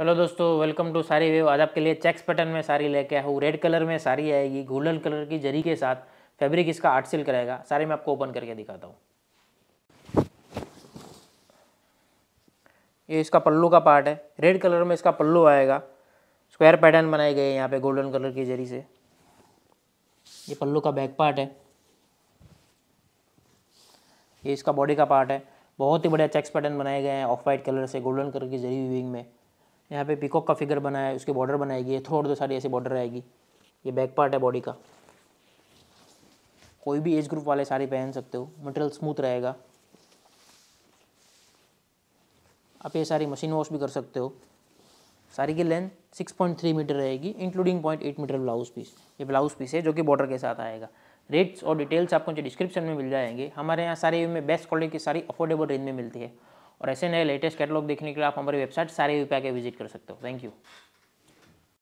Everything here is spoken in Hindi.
हेलो दोस्तों वेलकम टू सारी वेव आज आपके लिए चेक्स पैटर्न में सारी लेके आया हूँ रेड कलर में सारी आएगी गोल्डन कलर की जरी के साथ फैब्रिक इसका आर्ट सिल्क रहेगा साड़ी मैं आपको ओपन करके दिखाता हूँ ये इसका पल्लू का पार्ट है रेड कलर में इसका पल्लू आएगा स्क्वायर पैटर्न बनाए गए हैं यहाँ पे गोल्डन कलर की जरी से ये पल्लू का बैक पार्ट है ये इसका बॉडी का पार्ट है बहुत ही बढ़िया चेक्स पैटर्न बनाए गए हैं ऑफ वाइट कलर से गोल्डन कलर की जरी विविंग में यहाँ पे पिकॉक का फिगर बनाया है उसके बॉर्डर बनाई गई है थोड़ दो सारी ऐसी बॉर्डर आएगी ये बैक पार्ट है बॉडी का कोई भी एज ग्रुप वाले सारी पहन सकते हो मटेरियल स्मूथ रहेगा आप ये सारी मशीन वॉश भी कर सकते हो सारी की लेंथ 6.3 मीटर रहेगी इंक्लूडिंग 0.8 मीटर ब्लाउज पीस ये ब्लाउज पीस है जो कि बॉर्डर के साथ आएगा रेट्स और डिटेल्स आपको डिस्क्रिप्शन में मिल जाएंगे हमारे यहाँ सारे में बेस्ट क्वालिटी की सारी अफोर्डेबल रेंज में मिलती है और ऐसे नए लेटेस्ट कैटलॉग देखने के लिए आप हमारी वेबसाइट सारे रुपया के विजिट कर सकते हो थैंक यू